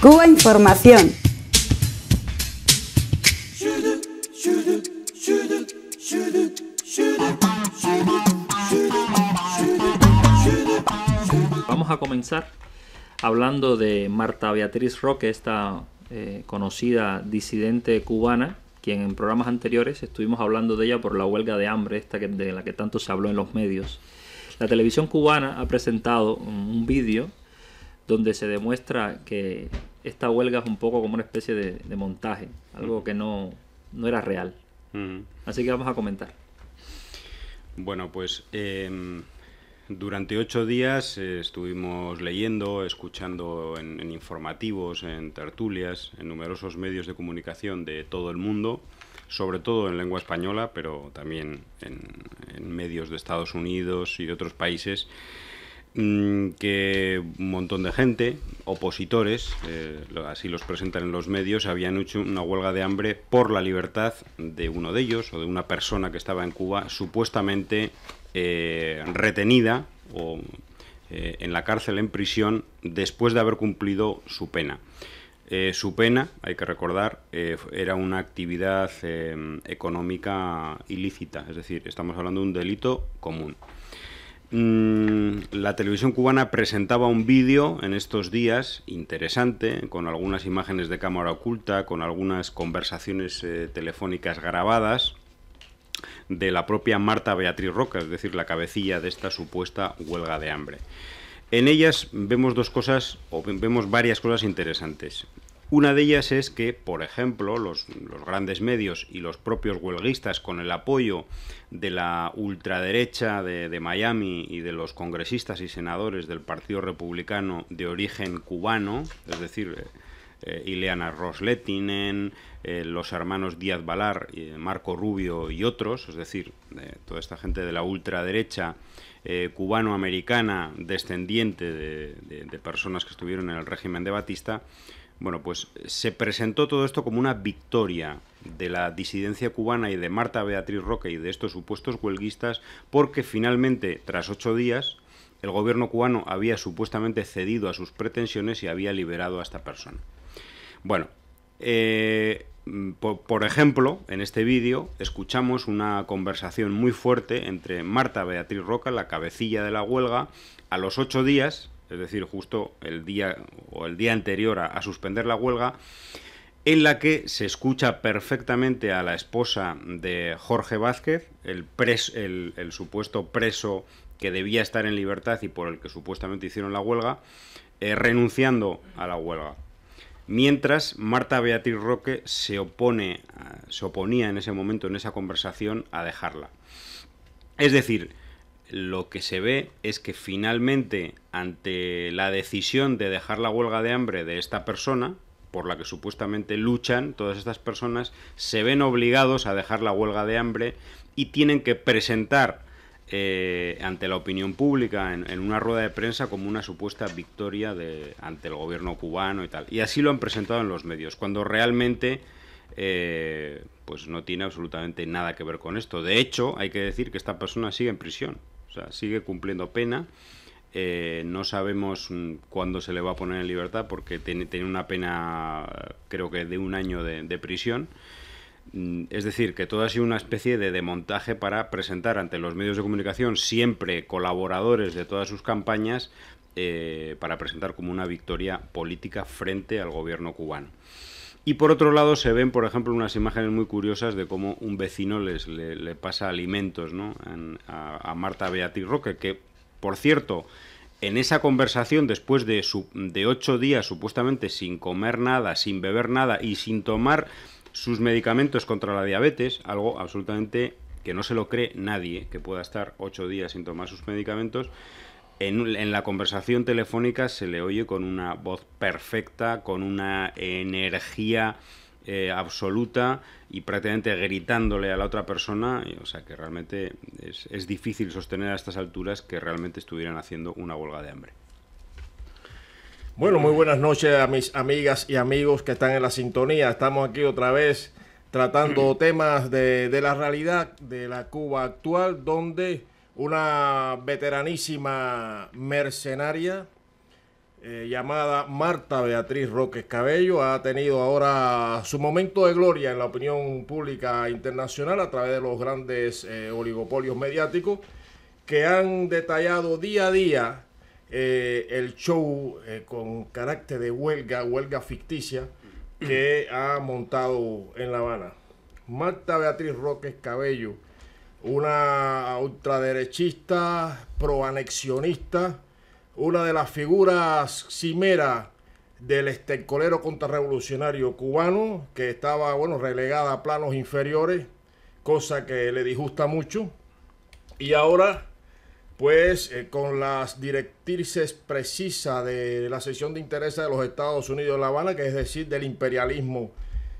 Cuba Información. Vamos a comenzar hablando de Marta Beatriz Roque, esta eh, conocida disidente cubana, quien en programas anteriores estuvimos hablando de ella por la huelga de hambre, esta de la que tanto se habló en los medios. La televisión cubana ha presentado un vídeo donde se demuestra que esta huelga es un poco como una especie de, montaje, algo mm. que no, no era real. Mm. Así que vamos a comentar. Bueno, pues em, durante ocho días eh, estuvimos leyendo, escuchando en, informativos, en tertulias, en numerosos medios de comunicación de todo el mundo, sobre todo en lengua española, pero también en, en medios de Estados Unidos y de otros países Mm, que un montón de gente, opositores, eh, así los presentan en los medios, habían hecho una huelga de hambre por la libertad de uno de ellos o de una persona que estaba en Cuba supuestamente eh, retenida o eh, en la cárcel, en prisión, después de haber cumplido su pena. su pena, hay que recordar, era una actividad económica ilícita, es decir, estamos hablando de un delito común. Mm, la televisión cubana presentaba un vídeo en estos días interesante, con algunas imágenes de cámara oculta, con algunas conversaciones eh, telefónicas grabadas de la propia Marta Beatriz Roca, es decir, la cabecilla de esta supuesta huelga de hambre. En ellas vemos dos cosas, o vemos varias cosas interesantes. Una de ellas es que, por ejemplo, los, grandes medios y los propios huelguistas, con el apoyo de la ultraderecha de, Miami y de los congresistas y senadores del Partido Republicano de origen cubano, es decir, eh, eh, Ileana Rosletinen, eh, los hermanos Díaz Balar, Marco Rubio y otros, es decir, toda esta gente de la ultraderecha cubano-americana descendiente de personas que estuvieron en el régimen de Batista, bueno, pues se presentó todo esto como una victoria de la disidencia cubana y de Marta Beatriz Roca y de estos supuestos huelguistas, porque finalmente, tras ocho días, el gobierno cubano había supuestamente cedido a sus pretensiones y había liberado a esta persona. Bueno, eh, por, por, ejemplo, en este vídeo escuchamos una conversación muy fuerte entre Marta Beatriz Roca, la cabecilla de la huelga, a los ocho días es decir, justo el día o el día anterior a, suspender la huelga, en la que se escucha perfectamente a la esposa de Jorge Vázquez, el, el, supuesto preso que debía estar en libertad y por el que supuestamente hicieron la huelga, eh, renunciando a la huelga. Mientras Marta Beatriz Roque se, opone, se oponía en ese momento, en esa conversación, a dejarla. Es decir, lo que se ve es que finalmente, ante la decisión de dejar la huelga de hambre de esta persona, por la que supuestamente luchan todas estas personas, se ven obligados a dejar la huelga de hambre y tienen que presentar eh, ante la opinión pública en, una rueda de prensa como una supuesta victoria ante el gobierno cubano y tal. Y así lo han presentado en los medios, cuando realmente eh, pues no tiene absolutamente nada que ver con esto. De hecho, hay que decir que esta persona sigue en prisión o sea, sigue cumpliendo pena. Eh, no sabemos mm, cuándo se le va a poner en libertad porque tiene, una pena, creo que de un año de, prisión. Mm, es decir, que todo ha sido una especie de demontaje para presentar ante los medios de comunicación, siempre colaboradores de todas sus campañas, eh, para presentar como una victoria política frente al gobierno cubano. Y por otro lado se ven, por ejemplo, unas imágenes muy curiosas de cómo un vecino les, le, pasa alimentos a, Marta Beatriz Roque, que, por cierto, en esa conversación, después de, su, de ocho días supuestamente sin comer nada, sin beber nada y sin tomar sus medicamentos contra la diabetes, algo absolutamente que no se lo cree nadie que pueda estar ocho días sin tomar sus medicamentos, en, la conversación telefónica se le oye con una voz perfecta, con una energía eh, absoluta y prácticamente gritándole a la otra persona. O sea que realmente es, difícil sostener a estas alturas que realmente estuvieran haciendo una huelga de hambre. Bueno, muy buenas noches a mis amigas y amigos que están en la sintonía. Estamos aquí otra vez tratando temas de, de la realidad de la Cuba actual, donde una veteranísima mercenaria eh, llamada Marta Beatriz Roque Cabello. Ha tenido ahora su momento de gloria en la opinión pública internacional a través de los grandes eh, oligopolios mediáticos que han detallado día a día eh, el show con carácter de huelga, huelga ficticia que ha montado en La Habana. Marta Beatriz Roque Cabello una ultraderechista, proanexionista, una de las figuras cimeras del estercolero contrarrevolucionario cubano, que estaba, bueno, relegada a planos inferiores, cosa que le disgusta mucho. Y ahora, pues, eh, con las directrices precisas de la sesión de interés de los Estados Unidos de La Habana, que es decir, del imperialismo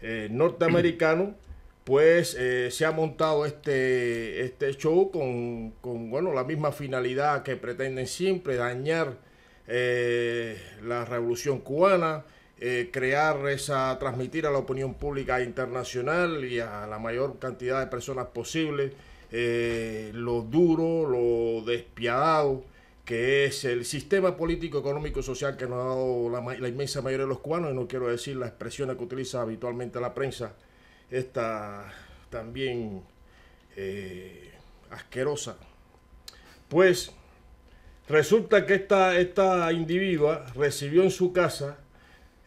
eh, norteamericano, pues eh, se ha montado este, este show con, bueno, la misma finalidad que pretenden siempre, dañar eh, la revolución cubana, eh, crear esa, transmitir a la opinión pública internacional y a la mayor cantidad de personas posible lo duro, lo despiadado que es el sistema político, económico, social que nos ha dado la, la inmensa mayoría de los cubanos, y no quiero decir las expresiones que utiliza habitualmente la prensa esta también eh, asquerosa. Pues resulta que esta, esta individua recibió en su casa,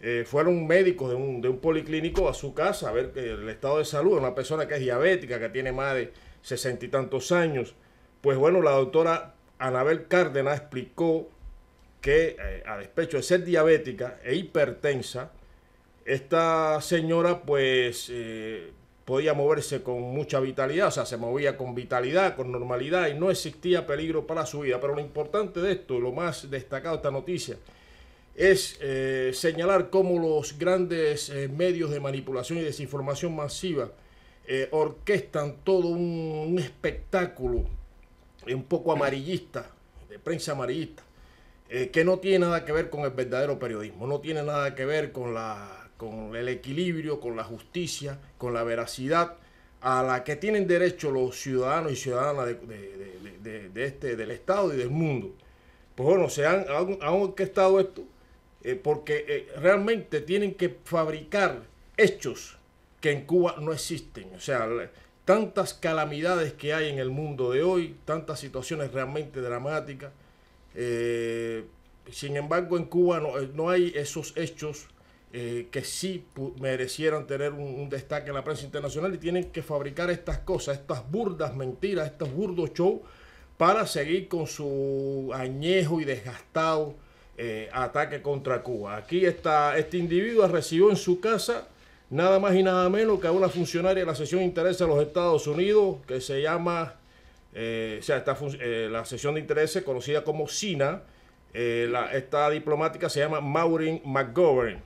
eh, fueron médicos de un, policlínico a su casa a ver el estado de salud, de una persona que es diabética, que tiene más de sesenta y tantos años. Pues bueno, la doctora Anabel Cárdenas explicó que eh, a despecho de ser diabética e hipertensa, esta señora pues eh, podía moverse con mucha vitalidad, o sea, se movía con vitalidad, con normalidad y no existía peligro para su vida. Pero lo importante de esto, lo más destacado de esta noticia, es eh, señalar cómo los grandes eh, medios de manipulación y desinformación masiva orquestan todo un, espectáculo un poco amarillista, de prensa amarillista, que no tiene nada que ver con el verdadero periodismo, no tiene nada que ver con la con el equilibrio, con la justicia, con la veracidad a la que tienen derecho los ciudadanos y ciudadanas de, este, del Estado y del mundo. Pues bueno, se han, han, estado esto eh, porque eh, realmente tienen que fabricar hechos que en Cuba no existen. O sea, tantas calamidades que hay en el mundo de hoy, tantas situaciones realmente dramáticas. Eh, sin embargo, en Cuba no hay esos hechos eh, que sí merecieron tener un, destaque en la prensa internacional y tienen que fabricar estas cosas, estas burdas mentiras, estos burdos shows para seguir con su añejo y desgastado eh, ataque contra Cuba. Aquí está, este individuo recibió en su casa nada más y nada menos que a una funcionaria de la sesión de interés de los Estados Unidos que se llama, eh, o sea, la sesión de interés conocida como SINA, esta diplomática se llama Maureen McGovern.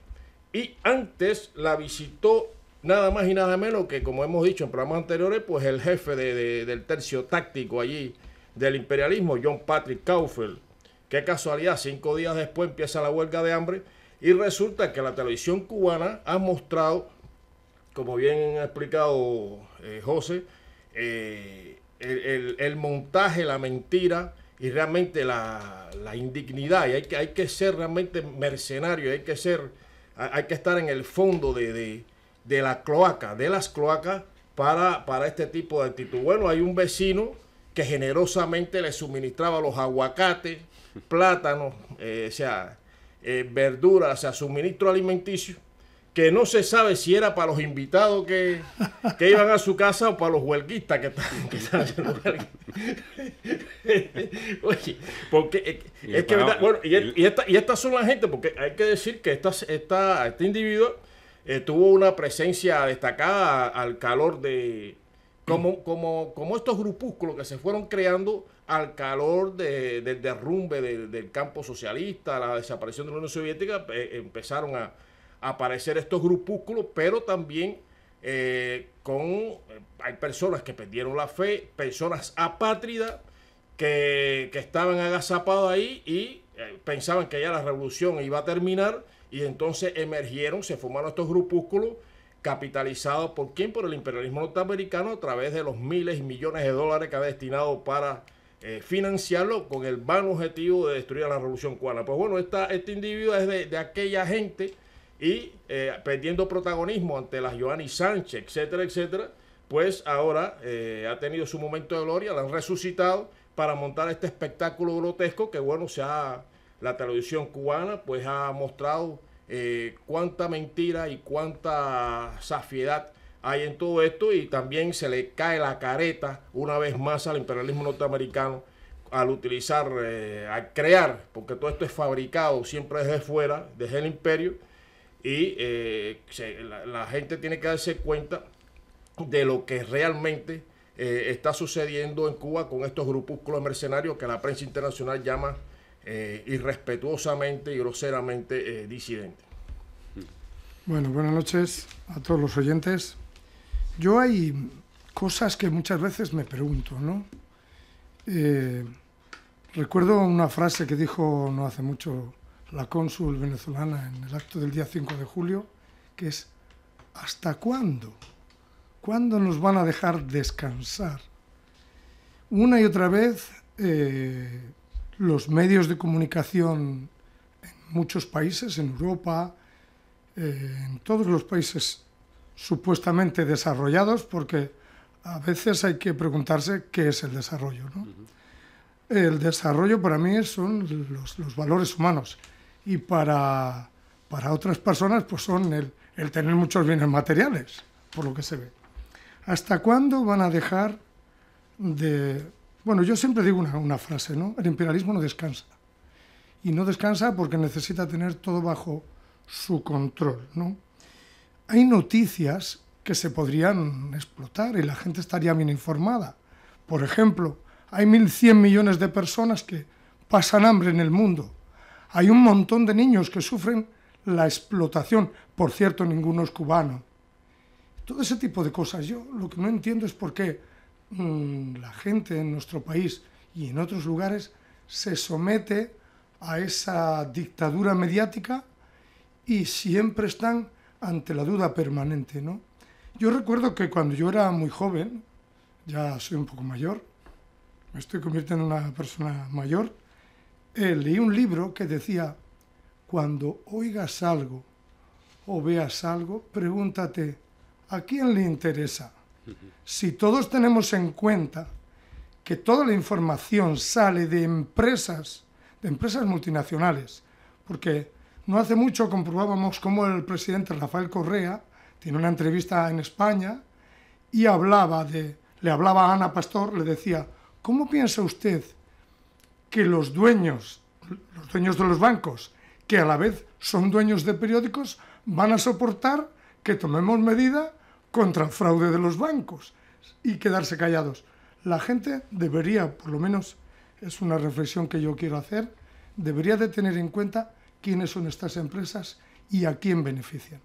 Y antes la visitó nada más y nada menos que, como hemos dicho en programas anteriores, pues el jefe del tercio táctico allí del imperialismo, John Patrick Kaufel. Qué casualidad, cinco días después empieza la huelga de hambre y resulta que la televisión cubana ha mostrado, como bien ha explicado eh, José, eh, el, montaje, la mentira y realmente la, indignidad. Y hay hay que ser realmente mercenario, hay que ser hay que estar en el fondo de, la cloaca, de las cloacas, para, este tipo de actitud. Bueno, hay un vecino que generosamente le suministraba los aguacates, plátanos, eh, o sea, eh, verduras, o sea, suministro alimenticio que no se sabe si era para los invitados que, iban a su casa o para los huelguistas que están Oye, porque eh, es, que bueno, y, estas son la gente, porque hay que decir que esta, esta, este individuo eh, tuvo una presencia destacada al calor de, como, como, como estos grupúsculos que se fueron creando al calor de, del derrumbe del, campo socialista, la desaparición de la Unión Soviética, eh, empezaron a aparecer estos grupúsculos, pero también eh, con eh, hay personas que perdieron la fe, personas apátridas que, estaban agazapados ahí y eh, pensaban que ya la revolución iba a terminar y entonces emergieron, se formaron estos grupúsculos capitalizados por quién, por el imperialismo norteamericano a través de los miles y millones de dólares que ha destinado para financiarlo con el vano objetivo de destruir a la revolución cubana. Pues bueno, esta, este individuo es de, de aquella gente y eh, perdiendo protagonismo ante las Joanny Sánchez, etcétera, etcétera, pues ahora eh, ha tenido su momento de gloria, la han resucitado para montar este espectáculo grotesco que bueno, se la televisión cubana pues ha mostrado eh, cuánta mentira y cuánta safiedad hay en todo esto y también se le cae la careta una vez más al imperialismo norteamericano al utilizar, al crear, porque todo esto es fabricado siempre desde fuera, desde el imperio, y eh, la, gente tiene que darse cuenta de lo que realmente eh, está sucediendo en Cuba con estos grupúsculos mercenarios que la prensa internacional llama eh, irrespetuosamente y groseramente disidentes. Bueno, buenas noches a todos los oyentes. Yo hay cosas que muchas veces me pregunto, ¿no? recuerdo una frase que dijo no hace mucho la cónsul venezolana en el acto del día 5 de julio, que es ¿hasta cuándo? ¿Cuándo nos van a dejar descansar? Una y otra vez eh, los medios de comunicación en muchos países, en Europa, eh, en todos los países supuestamente desarrollados, porque a veces hay que preguntarse qué es el desarrollo. ¿no? El desarrollo para mí son los, los valores humanos y para, para otras personas pues son el, tener muchos bienes materiales, por lo que se ve. ¿Hasta cuándo van a dejar de... Bueno, yo siempre digo una, frase, ¿no? El imperialismo no descansa. Y no descansa porque necesita tener todo bajo su control, ¿no? Hay noticias que se podrían explotar y la gente estaría bien informada. Por ejemplo, hay 1.100 millones de personas que pasan hambre en el mundo hay un montón de niños que sufren la explotación, por cierto, ninguno es cubano. Todo ese tipo de cosas. Yo lo que no entiendo es por qué mm, la gente en nuestro país y en otros lugares se somete a esa dictadura mediática y siempre están ante la duda permanente, ¿no? Yo recuerdo que cuando yo era muy joven, ya soy un poco mayor, me estoy convirtiendo en una persona mayor, eh, leí un libro que decía, cuando oigas algo o veas algo, pregúntate, ¿a quién le interesa? Si todos tenemos en cuenta que toda la información sale de empresas, de empresas multinacionales, porque no hace mucho comprobábamos cómo el presidente Rafael Correa tiene una entrevista en España y hablaba de, le hablaba a Ana Pastor, le decía, ¿cómo piensa usted que los dueños, los dueños de los bancos, que a la vez son dueños de periódicos, van a soportar que tomemos medida contra el fraude de los bancos y quedarse callados. La gente debería, por lo menos es una reflexión que yo quiero hacer, debería de tener en cuenta quiénes son estas empresas y a quién benefician.